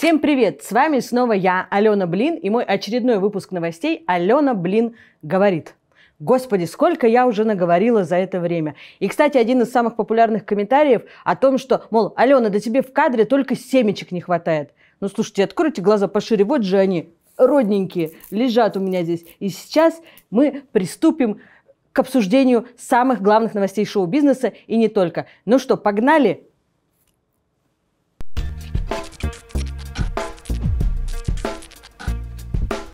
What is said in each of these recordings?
Всем привет! С вами снова я, Алена Блин, и мой очередной выпуск новостей «Алена Блин говорит». Господи, сколько я уже наговорила за это время. И, кстати, один из самых популярных комментариев о том, что, мол, Алена, да тебе в кадре только семечек не хватает. Ну, слушайте, откройте глаза пошире, вот же они, родненькие, лежат у меня здесь. И сейчас мы приступим к обсуждению самых главных новостей шоу-бизнеса и не только. Ну что, погнали?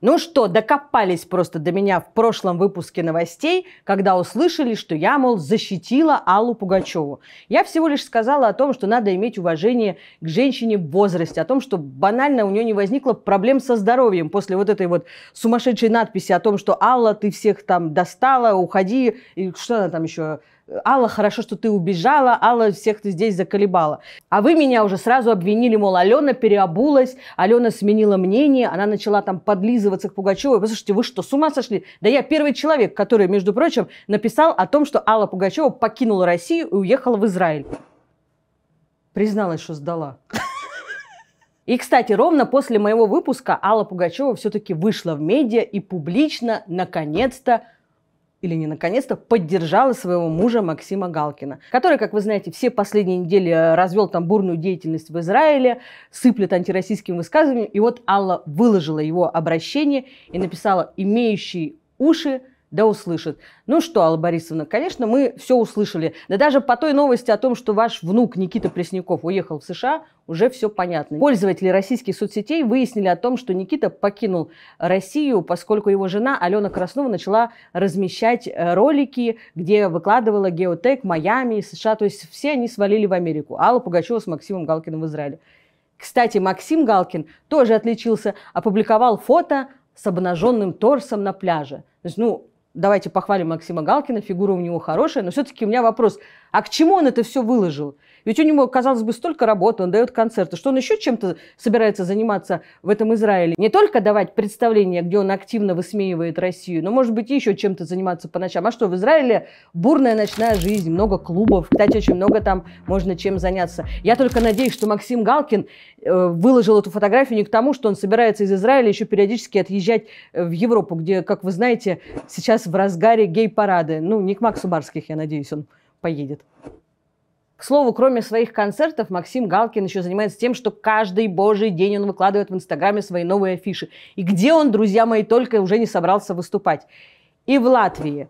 Ну что, докопались просто до меня в прошлом выпуске новостей, когда услышали, что я, мол, защитила Аллу Пугачеву. Я всего лишь сказала о том, что надо иметь уважение к женщине в возрасте, о том, что банально у нее не возникло проблем со здоровьем после вот этой вот сумасшедшей надписи о том, что Алла, ты всех там достала, уходи, и что она там еще Алла, хорошо, что ты убежала, Алла, всех ты здесь заколебала. А вы меня уже сразу обвинили, мол, Алена переобулась, Алена сменила мнение, она начала там подлизываться к Пугачевой. Послушайте, вы что, с ума сошли? Да я первый человек, который, между прочим, написал о том, что Алла Пугачева покинула Россию и уехала в Израиль. Призналась, что сдала. И, кстати, ровно после моего выпуска Алла Пугачева все-таки вышла в медиа и публично, наконец-то, или не наконец-то поддержала своего мужа Максима Галкина, который, как вы знаете, все последние недели э, развел там бурную деятельность в Израиле, сыплет антироссийским высказыванием. И вот Алла выложила его обращение и написала имеющие уши, да услышит. Ну что, Алла Борисовна, конечно, мы все услышали. Да даже по той новости о том, что ваш внук Никита Пресняков уехал в США, уже все понятно. Пользователи российских соцсетей выяснили о том, что Никита покинул Россию, поскольку его жена Алена Краснова начала размещать э, ролики, где выкладывала геотек, Майами, США. То есть все они свалили в Америку. Алла Пугачева с Максимом Галкиным в Израиле. Кстати, Максим Галкин тоже отличился, опубликовал фото с обнаженным торсом на пляже. То есть, ну, давайте похвалим Максима Галкина, фигура у него хорошая, но все-таки у меня вопрос, а к чему он это все выложил? Ведь у него, казалось бы, столько работы, он дает концерты, что он еще чем-то собирается заниматься в этом Израиле. Не только давать представления, где он активно высмеивает Россию, но, может быть, еще чем-то заниматься по ночам. А что, в Израиле бурная ночная жизнь, много клубов. Кстати, очень много там можно чем заняться. Я только надеюсь, что Максим Галкин э, выложил эту фотографию не к тому, что он собирается из Израиля еще периодически отъезжать э, в Европу, где, как вы знаете, сейчас в разгаре гей-парады. Ну, не к Максу Барских, я надеюсь, он поедет. К слову, кроме своих концертов, Максим Галкин еще занимается тем, что каждый божий день он выкладывает в Инстаграме свои новые афиши. И где он, друзья мои, только уже не собрался выступать. И в Латвии,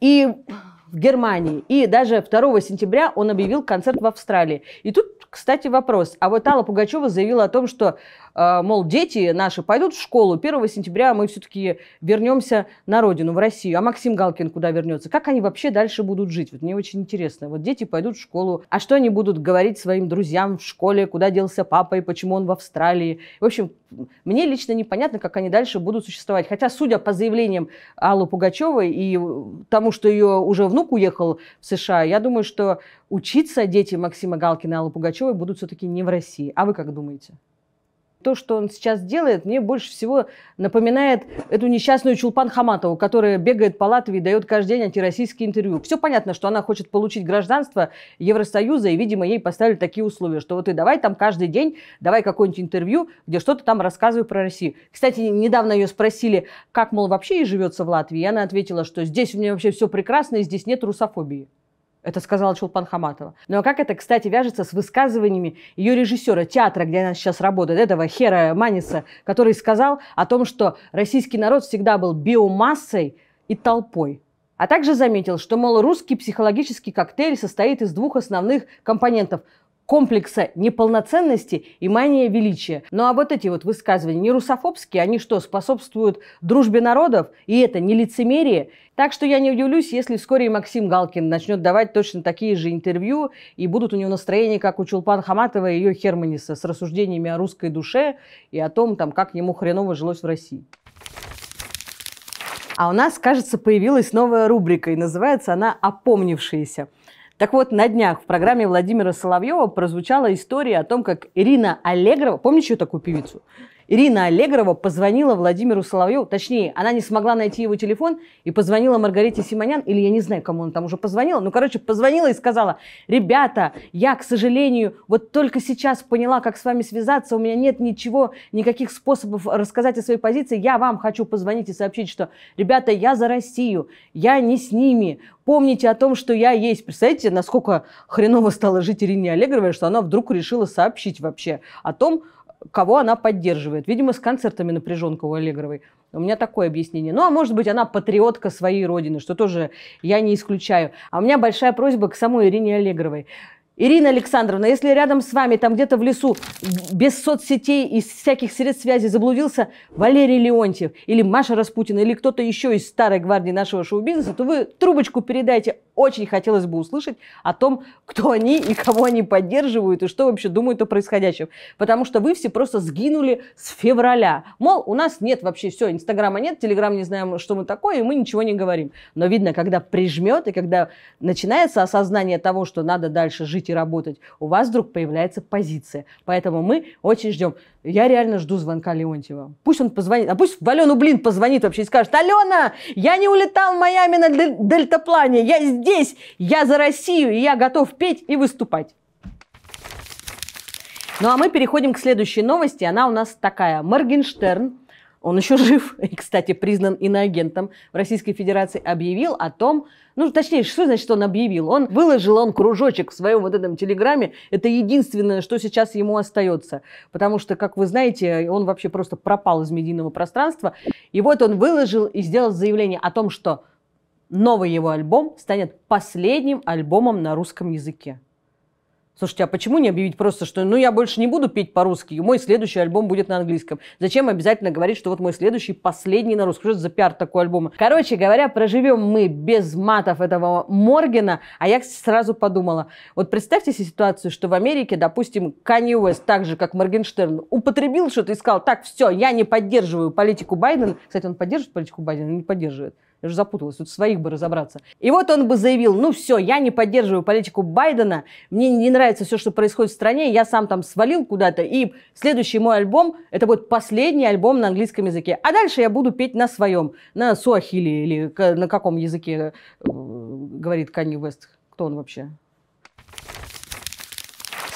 и в Германии, и даже 2 сентября он объявил концерт в Австралии. И тут, кстати, вопрос. А вот Алла Пугачева заявила о том, что Э, мол, дети наши пойдут в школу, 1 сентября мы все-таки вернемся на родину, в Россию, а Максим Галкин куда вернется? Как они вообще дальше будут жить? Вот мне очень интересно. Вот дети пойдут в школу, а что они будут говорить своим друзьям в школе, куда делся папа и почему он в Австралии? В общем, мне лично непонятно, как они дальше будут существовать. Хотя, судя по заявлениям Аллы Пугачевой и э, тому, что ее уже внук уехал в США, я думаю, что учиться дети Максима Галкина и Аллы Пугачевой будут все-таки не в России. А вы как думаете? то, что он сейчас делает, мне больше всего напоминает эту несчастную Чулпан Хаматову, которая бегает по Латвии и дает каждый день антироссийские интервью. Все понятно, что она хочет получить гражданство Евросоюза, и, видимо, ей поставили такие условия, что вот и давай там каждый день, давай какое-нибудь интервью, где что-то там рассказывай про Россию. Кстати, недавно ее спросили, как, мол, вообще ей живется в Латвии, и она ответила, что здесь у меня вообще все прекрасно, и здесь нет русофобии. Это сказала Чулпан Хаматова. Ну а как это, кстати, вяжется с высказываниями ее режиссера театра, где она сейчас работает, этого Хера Маниса, который сказал о том, что российский народ всегда был биомассой и толпой. А также заметил, что, мол, русский психологический коктейль состоит из двух основных компонентов – комплекса неполноценности и мания величия. Ну а вот эти вот высказывания не русофобские, они что, способствуют дружбе народов? И это не лицемерие? Так что я не удивлюсь, если вскоре и Максим Галкин начнет давать точно такие же интервью, и будут у него настроения, как у Чулпан Хаматова и ее Херманиса, с рассуждениями о русской душе и о том, там, как ему хреново жилось в России. А у нас, кажется, появилась новая рубрика, и называется она «Опомнившиеся». Так вот, на днях в программе Владимира Соловьева прозвучала история о том, как Ирина Аллегрова, помните еще такую певицу? Ирина Аллегрова позвонила Владимиру Соловьеву, точнее, она не смогла найти его телефон и позвонила Маргарите Симонян, или я не знаю, кому она там уже позвонила, ну, короче, позвонила и сказала, ребята, я, к сожалению, вот только сейчас поняла, как с вами связаться, у меня нет ничего, никаких способов рассказать о своей позиции, я вам хочу позвонить и сообщить, что, ребята, я за Россию, я не с ними, помните о том, что я есть. Представляете, насколько хреново стало жить Ирине Аллегровой, что она вдруг решила сообщить вообще о том, кого она поддерживает. Видимо, с концертами напряженка у Аллегровой. У меня такое объяснение. Ну, а может быть, она патриотка своей родины, что тоже я не исключаю. А у меня большая просьба к самой Ирине Аллегровой. Ирина Александровна, если рядом с вами, там где-то в лесу, без соцсетей и всяких средств связи заблудился Валерий Леонтьев или Маша Распутина или кто-то еще из старой гвардии нашего шоу-бизнеса, то вы трубочку передайте. Очень хотелось бы услышать о том, кто они и кого они поддерживают и что вообще думают о происходящем. Потому что вы все просто сгинули с февраля. Мол, у нас нет вообще все, Инстаграма нет, Телеграм не знаем, что мы такое, и мы ничего не говорим. Но видно, когда прижмет и когда начинается осознание того, что надо дальше жить идти работать, у вас вдруг появляется позиция. Поэтому мы очень ждем. Я реально жду звонка Леонтьева. Пусть он позвонит, а пусть в Алену Блин позвонит вообще и скажет, Алена, я не улетал в Майами на дель- дельтаплане, я здесь, я за Россию, и я готов петь и выступать. Ну а мы переходим к следующей новости. Она у нас такая. Моргенштерн он еще жив и, кстати, признан иноагентом в Российской Федерации, объявил о том, ну, точнее, что значит он объявил? Он выложил он кружочек в своем вот этом телеграме. Это единственное, что сейчас ему остается. Потому что, как вы знаете, он вообще просто пропал из медийного пространства. И вот он выложил и сделал заявление о том, что новый его альбом станет последним альбомом на русском языке. Слушайте, а почему не объявить просто, что ну я больше не буду петь по-русски, мой следующий альбом будет на английском? Зачем обязательно говорить, что вот мой следующий, последний на русском? Что за пиар такой альбома? Короче говоря, проживем мы без матов этого Моргена, а я сразу подумала, вот представьте себе ситуацию, что в Америке, допустим, Канье Уэст, так же, как Моргенштерн, употребил что-то и сказал, так, все, я не поддерживаю политику Байдена. Кстати, он поддерживает политику Байдена не поддерживает? Я уже запуталась, тут своих бы разобраться. И вот он бы заявил, ну все, я не поддерживаю политику Байдена, мне не нравится все, что происходит в стране, я сам там свалил куда-то, и следующий мой альбом, это будет последний альбом на английском языке. А дальше я буду петь на своем, на суахиле или на каком языке э, говорит Канни Вест. Кто он вообще?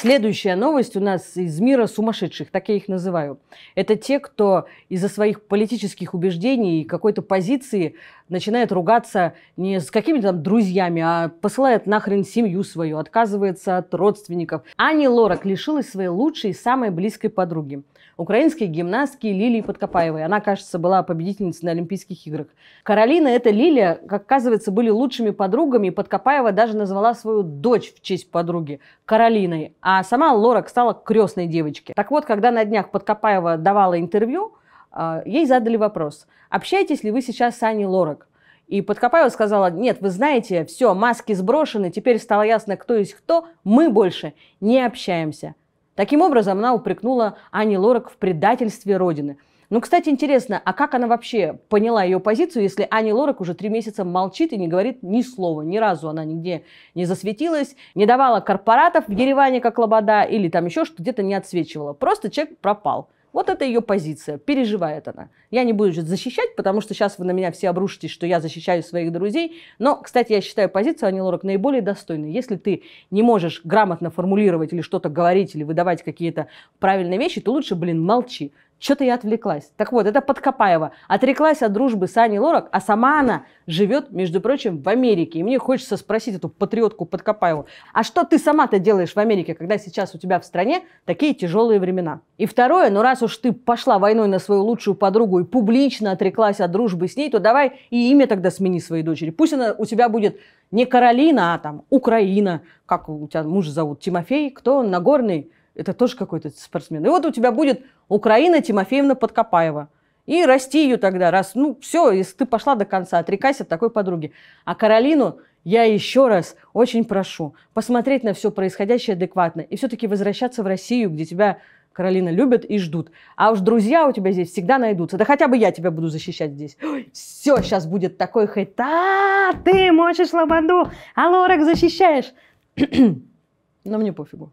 Следующая новость у нас из мира сумасшедших, так я их называю. Это те, кто из-за своих политических убеждений и какой-то позиции начинает ругаться не с какими-то там друзьями, а посылает нахрен семью свою, отказывается от родственников. Ани Лорак лишилась своей лучшей и самой близкой подруги. Украинской гимнастки Лилии Подкопаевой. Она, кажется, была победительницей на Олимпийских играх. Каролина, это Лилия, как оказывается, были лучшими подругами. И Подкопаева даже назвала свою дочь в честь подруги Каролиной. А сама Лорак стала крестной девочке. Так вот, когда на днях Подкопаева давала интервью, а, ей задали вопрос, общаетесь ли вы сейчас с Аней Лорак? И Подкопаева сказала, нет, вы знаете, все, маски сброшены, теперь стало ясно, кто есть кто, мы больше не общаемся. Таким образом, она упрекнула Ани Лорак в предательстве Родины. Ну, кстати, интересно, а как она вообще поняла ее позицию, если Ани Лорак уже три месяца молчит и не говорит ни слова, ни разу она нигде не засветилась, не давала корпоратов в Ереване, как Лобода, или там еще что где-то не отсвечивала. Просто человек пропал. Вот это ее позиция, переживает она. Я не буду защищать, потому что сейчас вы на меня все обрушитесь, что я защищаю своих друзей. Но, кстати, я считаю позицию Ани Лорак наиболее достойной. Если ты не можешь грамотно формулировать или что-то говорить, или выдавать какие-то правильные вещи, то лучше, блин, молчи. Что-то я отвлеклась. Так вот, это Подкопаева. Отреклась от дружбы с Аней Лорак, а сама она живет, между прочим, в Америке. И мне хочется спросить эту патриотку Подкопаеву, а что ты сама-то делаешь в Америке, когда сейчас у тебя в стране такие тяжелые времена? И второе, ну раз уж ты пошла войной на свою лучшую подругу и публично отреклась от дружбы с ней, то давай и имя тогда смени своей дочери. Пусть она у тебя будет не Каролина, а там Украина, как у тебя муж зовут, Тимофей, кто он, Нагорный? это тоже какой-то спортсмен. И вот у тебя будет Украина Тимофеевна Подкопаева. И расти ее тогда, раз, ну, все, если ты пошла до конца, отрекайся от такой подруги. А Каролину я еще раз очень прошу посмотреть на все происходящее адекватно и все-таки возвращаться в Россию, где тебя, Каролина, любят и ждут. А уж друзья у тебя здесь всегда найдутся. Да хотя бы я тебя буду защищать здесь. Ой, все, сейчас будет такой хейт. А, ты мочишь лободу, а лорак защищаешь. Но ну, мне пофигу.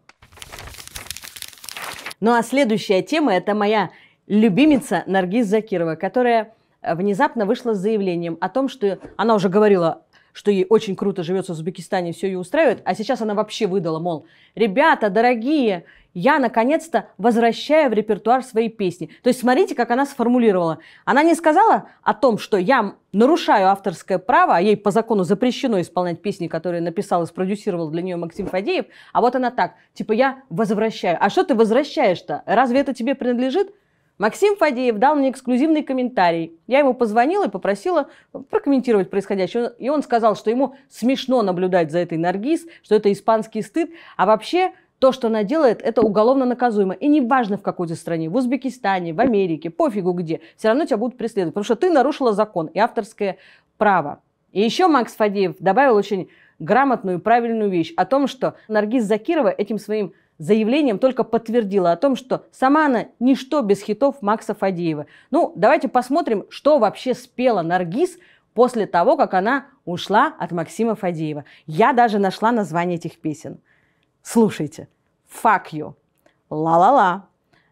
Ну а следующая тема – это моя любимица Наргиз Закирова, которая э, внезапно вышла с заявлением о том, что она уже говорила что ей очень круто живется в Узбекистане, все ее устраивает, а сейчас она вообще выдала, мол, ребята, дорогие, я наконец-то возвращаю в репертуар свои песни. То есть смотрите, как она сформулировала. Она не сказала о том, что я нарушаю авторское право, а ей по закону запрещено исполнять песни, которые написал и спродюсировал для нее Максим Фадеев, а вот она так, типа я возвращаю. А что ты возвращаешь-то? Разве это тебе принадлежит? Максим Фадеев дал мне эксклюзивный комментарий. Я ему позвонила и попросила прокомментировать происходящее. И он сказал, что ему смешно наблюдать за этой Наргиз, что это испанский стыд. А вообще то, что она делает, это уголовно наказуемо. И неважно в какой ты стране, в Узбекистане, в Америке, пофигу где, все равно тебя будут преследовать, потому что ты нарушила закон и авторское право. И еще Макс Фадеев добавил очень грамотную и правильную вещь о том, что Наргиз Закирова этим своим заявлением только подтвердила о том, что сама она ничто без хитов Макса Фадеева. Ну, давайте посмотрим, что вообще спела Наргиз после того, как она ушла от Максима Фадеева. Я даже нашла название этих песен. Слушайте. Fuck you. Ла-ла-ла.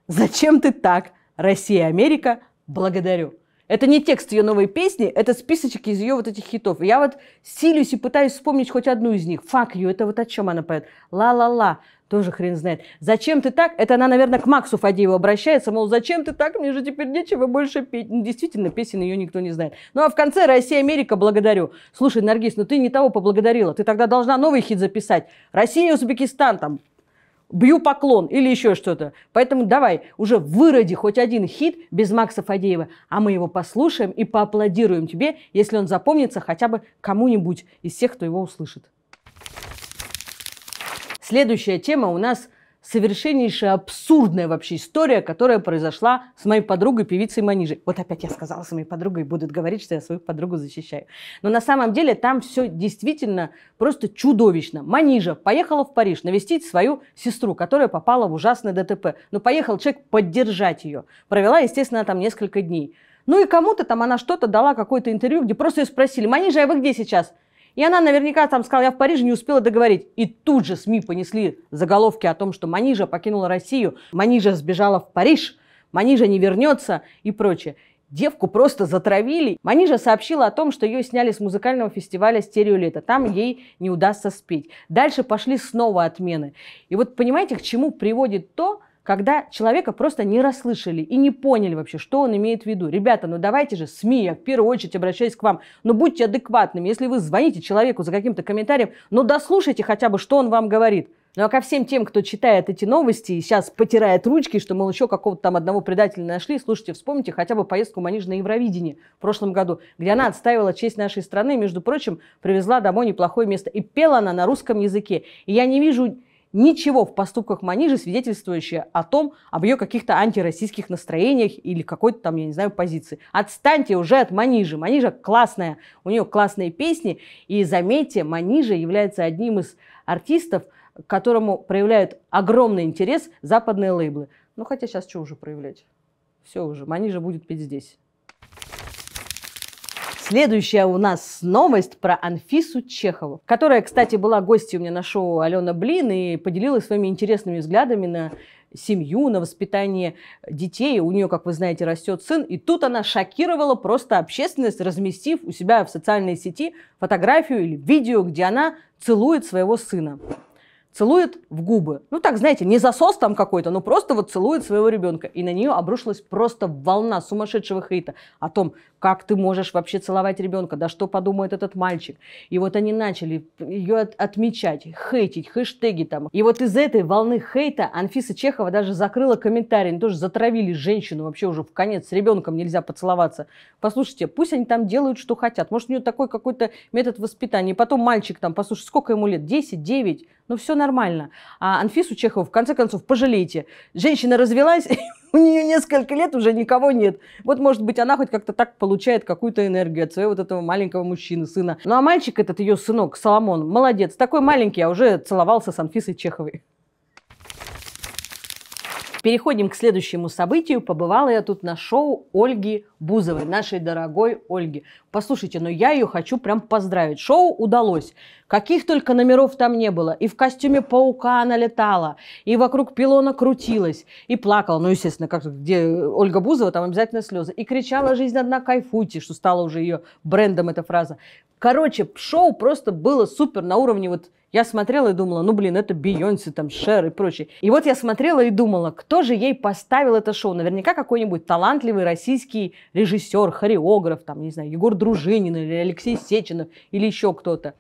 Зачем ты так? Россия, Америка, благодарю. Это не текст ее новой песни, это списочек из ее вот этих хитов. я вот силюсь и пытаюсь вспомнить хоть одну из них. Fuck you, это вот о чем она поет. Ла-ла-ла, тоже хрен знает. Зачем ты так? Это она, наверное, к Максу Фадееву обращается, мол, зачем ты так? Мне же теперь нечего больше петь. Ну, действительно, песен ее никто не знает. Ну, а в конце Россия, Америка, благодарю. Слушай, Наргиз, ну ты не того поблагодарила. Ты тогда должна новый хит записать. Россия, Узбекистан, там, бью поклон или еще что-то. Поэтому давай, уже выроди хоть один хит без Макса Фадеева, а мы его послушаем и поаплодируем тебе, если он запомнится хотя бы кому-нибудь из тех, кто его услышит. Следующая тема у нас – совершеннейшая абсурдная вообще история, которая произошла с моей подругой, певицей Манижей. Вот опять я сказала с моей подругой, будут говорить, что я свою подругу защищаю. Но на самом деле там все действительно просто чудовищно. Манижа поехала в Париж навестить свою сестру, которая попала в ужасное ДТП. Но ну, поехал человек поддержать ее. Провела, естественно, там несколько дней. Ну и кому-то там она что-то дала, какое-то интервью, где просто ее спросили, Манижа, а вы где сейчас? И она наверняка там сказала, я в Париже не успела договорить. И тут же СМИ понесли заголовки о том, что Манижа покинула Россию, Манижа сбежала в Париж, Манижа не вернется и прочее. Девку просто затравили. Манижа сообщила о том, что ее сняли с музыкального фестиваля «Стереолето». Там ей не удастся спеть. Дальше пошли снова отмены. И вот понимаете, к чему приводит то, когда человека просто не расслышали и не поняли вообще, что он имеет в виду. Ребята, ну давайте же, СМИ, я в первую очередь обращаюсь к вам, но ну будьте адекватными. Если вы звоните человеку за каким-то комментарием, но ну дослушайте хотя бы, что он вам говорит. Ну а ко всем тем, кто читает эти новости и сейчас потирает ручки, что, мол, еще какого-то там одного предателя нашли, слушайте, вспомните хотя бы поездку Маниж на Евровидении в прошлом году, где она отстаивала честь нашей страны, между прочим, привезла домой неплохое место. И пела она на русском языке. И я не вижу ничего в поступках Манижи, свидетельствующее о том, об ее каких-то антироссийских настроениях или какой-то там, я не знаю, позиции. Отстаньте уже от Манижи. Манижа классная, у нее классные песни. И заметьте, Манижа является одним из артистов, к которому проявляют огромный интерес западные лейблы. Ну, хотя сейчас что уже проявлять? Все уже, Манижа будет петь здесь. Следующая у нас новость про Анфису Чехову, которая, кстати, была гостью у меня на шоу Алена Блин и поделилась своими интересными взглядами на семью, на воспитание детей. У нее, как вы знаете, растет сын. И тут она шокировала просто общественность, разместив у себя в социальной сети фотографию или видео, где она целует своего сына целует в губы. Ну так, знаете, не засос там какой-то, но просто вот целует своего ребенка. И на нее обрушилась просто волна сумасшедшего хейта о том, как ты можешь вообще целовать ребенка, да что подумает этот мальчик. И вот они начали ее от отмечать, хейтить, хэштеги там. И вот из этой волны хейта Анфиса Чехова даже закрыла комментарий. Они тоже затравили женщину вообще уже в конец. С ребенком нельзя поцеловаться. Послушайте, пусть они там делают, что хотят. Может, у нее такой какой-то метод воспитания. И потом мальчик там, послушай, сколько ему лет? 10, 9? Ну все нормально. А Анфису Чехову, в конце концов, пожалейте. Женщина развелась, у нее несколько лет уже никого нет. Вот, может быть, она хоть как-то так получает какую-то энергию от своего вот этого маленького мужчины, сына. Ну, а мальчик этот, ее сынок, Соломон, молодец. Такой маленький, а уже целовался с Анфисой Чеховой. Переходим к следующему событию. Побывала я тут на шоу Ольги Бузовой, нашей дорогой Ольги. Послушайте, но ну я ее хочу прям поздравить. Шоу удалось. Каких только номеров там не было. И в костюме паука она летала, и вокруг пилона крутилась, и плакала. Ну, естественно, как где Ольга Бузова, там обязательно слезы. И кричала «Жизнь одна кайфуйте», что стало уже ее брендом эта фраза. Короче, шоу просто было супер на уровне вот я смотрела и думала, ну, блин, это Бейонсе, там, Шер и прочее. И вот я смотрела и думала, кто же ей поставил это шоу? Наверняка какой-нибудь талантливый российский режиссер, хореограф, там, не знаю, Егор Дружинин или Алексей Сечинов или еще кто-то.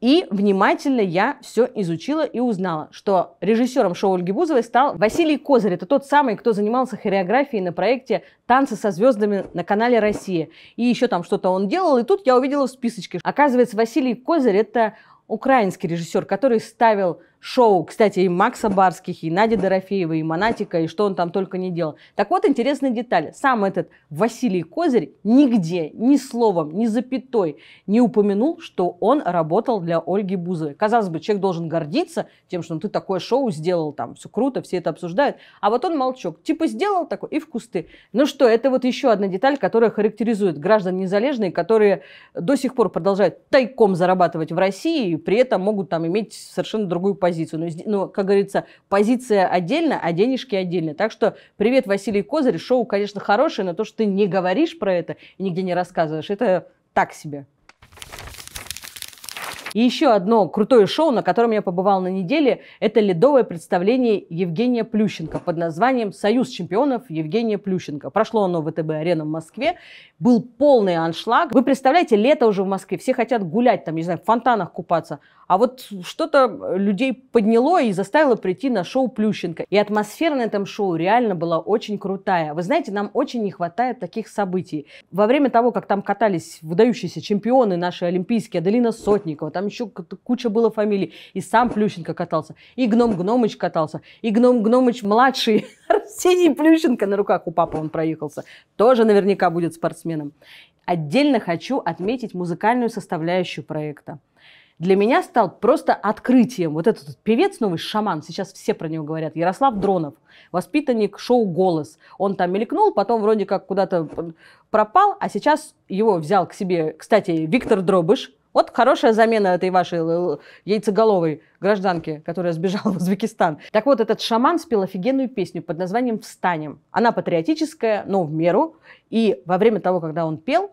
И внимательно я все изучила и узнала, что режиссером шоу Ольги Бузовой стал Василий Козырь. Это тот самый, кто занимался хореографией на проекте «Танцы со звездами» на канале «Россия». И еще там что-то он делал. И тут я увидела в списочке. Оказывается, Василий Козырь – это украинский режиссер, который ставил шоу, кстати, и Макса Барских, и Нади Дорофеева, и Монатика, и что он там только не делал. Так вот, интересная деталь. Сам этот Василий Козырь нигде, ни словом, ни запятой не упомянул, что он работал для Ольги Бузовой. Казалось бы, человек должен гордиться тем, что ну, ты такое шоу сделал, там все круто, все это обсуждают. А вот он молчок. Типа сделал такое и в кусты. Ну что, это вот еще одна деталь, которая характеризует граждан незалежные, которые до сих пор продолжают тайком зарабатывать в России и при этом могут там иметь совершенно другую позицию позицию. Но, ну, но, ну, как говорится, позиция отдельно, а денежки отдельно. Так что привет, Василий Козырь. Шоу, конечно, хорошее, но то, что ты не говоришь про это и нигде не рассказываешь, это так себе. И еще одно крутое шоу, на котором я побывал на неделе, это ледовое представление Евгения Плющенко под названием «Союз чемпионов Евгения Плющенко». Прошло оно в ВТБ-арена в Москве. Был полный аншлаг. Вы представляете, лето уже в Москве, все хотят гулять там, не знаю, в фонтанах купаться а вот что-то э, людей подняло и заставило прийти на шоу Плющенко. И атмосфера на этом шоу реально была очень крутая. Вы знаете, нам очень не хватает таких событий. Во время того, как там катались выдающиеся чемпионы наши олимпийские, Аделина Сотникова, там еще куча было фамилий, и сам Плющенко катался, и Гном Гномыч катался, и Гном Гномыч младший, Арсений Плющенко на руках у папы он проехался, тоже наверняка будет спортсменом. Отдельно хочу отметить музыкальную составляющую проекта для меня стал просто открытием. Вот этот певец новый, шаман, сейчас все про него говорят, Ярослав Дронов, воспитанник шоу «Голос». Он там мелькнул, потом вроде как куда-то пропал, а сейчас его взял к себе, кстати, Виктор Дробыш, вот хорошая замена этой вашей яйцеголовой гражданки, которая сбежала в Узбекистан. Так вот, этот шаман спел офигенную песню под названием «Встанем». Она патриотическая, но в меру. И во время того, когда он пел,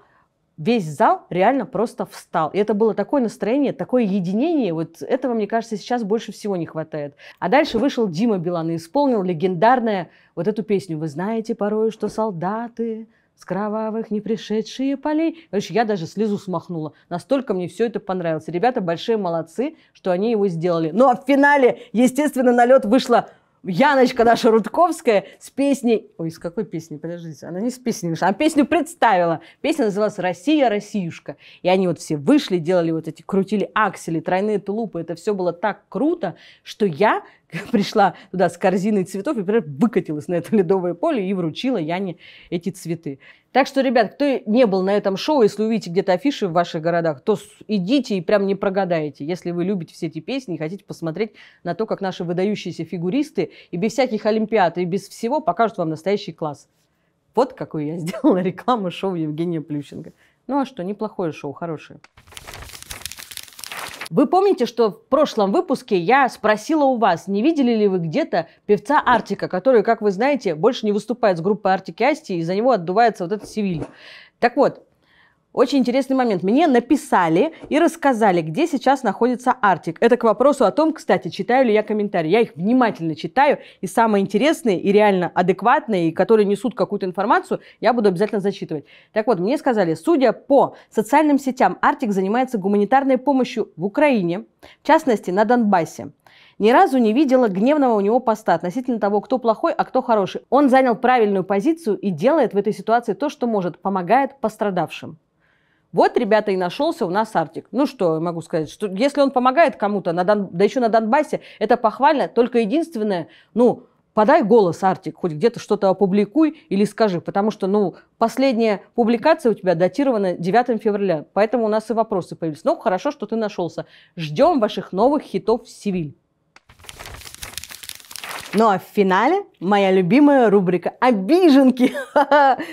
весь зал реально просто встал. И это было такое настроение, такое единение. Вот этого, мне кажется, сейчас больше всего не хватает. А дальше вышел Дима Билан и исполнил легендарное вот эту песню. «Вы знаете порой, что солдаты с кровавых не пришедшие полей». Короче, я даже слезу смахнула. Настолько мне все это понравилось. Ребята большие молодцы, что они его сделали. Ну а в финале, естественно, на лед вышла Яночка наша Рудковская с песней... Ой, с какой песни? Подождите, она не с песней вышла. Она песню представила. Песня называлась «Россия, Россиюшка». И они вот все вышли, делали вот эти, крутили аксели, тройные тулупы. Это все было так круто, что я пришла туда с корзиной цветов и, например, выкатилась на это ледовое поле и вручила Яне эти цветы. Так что, ребят, кто не был на этом шоу, если увидите где-то афиши в ваших городах, то идите и прям не прогадаете. Если вы любите все эти песни и хотите посмотреть на то, как наши выдающиеся фигуристы и без всяких олимпиад, и без всего покажут вам настоящий класс. Вот какую я сделала рекламу шоу Евгения Плющенко. Ну а что, неплохое шоу, хорошее. Вы помните, что в прошлом выпуске я спросила у вас, не видели ли вы где-то певца Артика, который, как вы знаете, больше не выступает с группой Артики Асти, и за него отдувается вот этот Севиль. Так вот, очень интересный момент. Мне написали и рассказали, где сейчас находится Артик. Это к вопросу о том, кстати, читаю ли я комментарии. Я их внимательно читаю, и самые интересные, и реально адекватные, и которые несут какую-то информацию, я буду обязательно зачитывать. Так вот, мне сказали, судя по социальным сетям, Артик занимается гуманитарной помощью в Украине, в частности, на Донбассе. Ни разу не видела гневного у него поста относительно того, кто плохой, а кто хороший. Он занял правильную позицию и делает в этой ситуации то, что может, помогает пострадавшим. Вот, ребята, и нашелся у нас Артик. Ну что, я могу сказать, что если он помогает кому-то, на Дон... да еще на Донбассе, это похвально. Только единственное, ну, подай голос, Артик, хоть где-то что-то опубликуй или скажи, потому что, ну, последняя публикация у тебя датирована 9 февраля, поэтому у нас и вопросы появились. Ну, хорошо, что ты нашелся. Ждем ваших новых хитов в Сивиль. Ну а в финале моя любимая рубрика «Обиженки».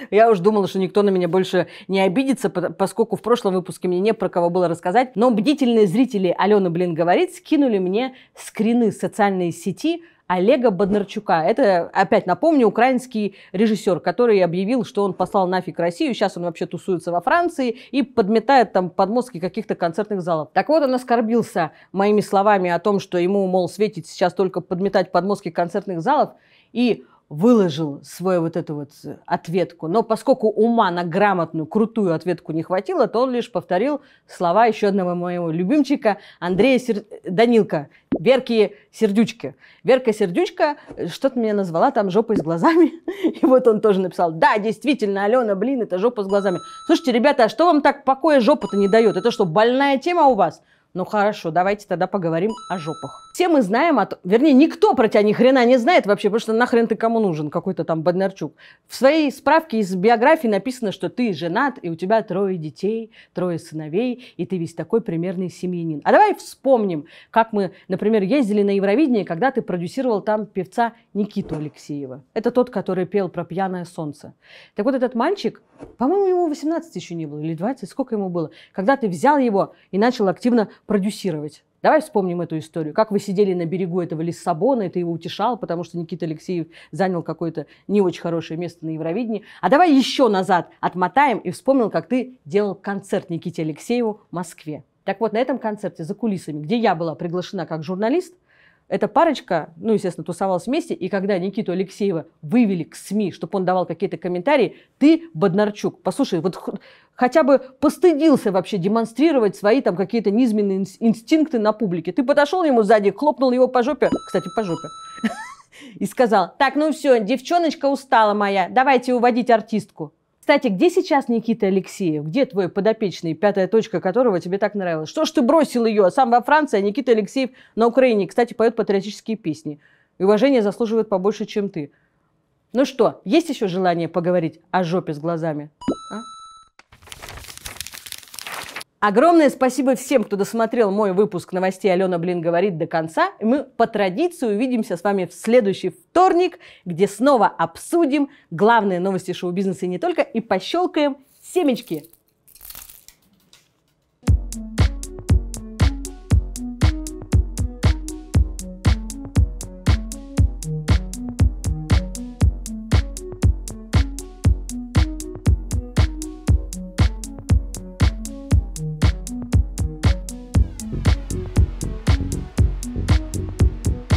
Я уж думала, что никто на меня больше не обидится, поскольку в прошлом выпуске мне не про кого было рассказать. Но бдительные зрители «Алена Блин говорит» скинули мне скрины социальной сети – Олега Бондарчука. Это, опять напомню, украинский режиссер, который объявил, что он послал нафиг Россию. Сейчас он вообще тусуется во Франции и подметает там подмостки каких-то концертных залов. Так вот, он оскорбился моими словами о том, что ему, мол, светит сейчас только подметать подмостки концертных залов. И выложил свою вот эту вот э, ответку. Но поскольку ума на грамотную, крутую ответку не хватило, то он лишь повторил слова еще одного моего любимчика Андрея Сер... Данилка, Верки Сердючки. Верка Сердючка э, что-то меня назвала там жопой с глазами. И вот он тоже написал, да, действительно, Алена, блин, это жопа с глазами. Слушайте, ребята, а что вам так покоя жопа-то не дает? Это что, больная тема у вас? Ну хорошо, давайте тогда поговорим о жопах. Все мы знаем, от, вернее, никто про тебя ни хрена не знает вообще, потому что нахрен ты кому нужен, какой-то там Боднарчук. В своей справке из биографии написано, что ты женат, и у тебя трое детей, трое сыновей, и ты весь такой примерный семьянин. А давай вспомним, как мы, например, ездили на Евровидение, когда ты продюсировал там певца Никиту Алексеева. Это тот, который пел про пьяное солнце. Так вот этот мальчик, по-моему, ему 18 еще не было, или 20, сколько ему было, когда ты взял его и начал активно продюсировать. Давай вспомним эту историю. Как вы сидели на берегу этого Лиссабона, и ты его утешал, потому что Никита Алексеев занял какое-то не очень хорошее место на Евровидении. А давай еще назад отмотаем и вспомним, как ты делал концерт Никите Алексееву в Москве. Так вот, на этом концерте за кулисами, где я была приглашена как журналист, эта парочка, ну, естественно, тусовалась вместе, и когда Никиту Алексеева вывели к СМИ, чтобы он давал какие-то комментарии, ты, Боднарчук, послушай, вот хотя бы постыдился вообще демонстрировать свои там какие-то низменные инстинкты на публике. Ты подошел ему сзади, хлопнул его по жопе, кстати, по жопе, и сказал, так, ну все, девчоночка устала моя, давайте уводить артистку. Кстати, где сейчас Никита Алексеев? Где твой подопечный, пятая точка которого тебе так нравилась? Что ж ты бросил ее? Сам во Франции, а Никита Алексеев на Украине. Кстати, поет патриотические песни. И уважение заслуживает побольше, чем ты. Ну что, есть еще желание поговорить о жопе с глазами? А? Огромное спасибо всем, кто досмотрел мой выпуск новостей «Алена Блин говорит» до конца. И мы по традиции увидимся с вами в следующий вторник, где снова обсудим главные новости шоу-бизнеса и не только, и пощелкаем семечки.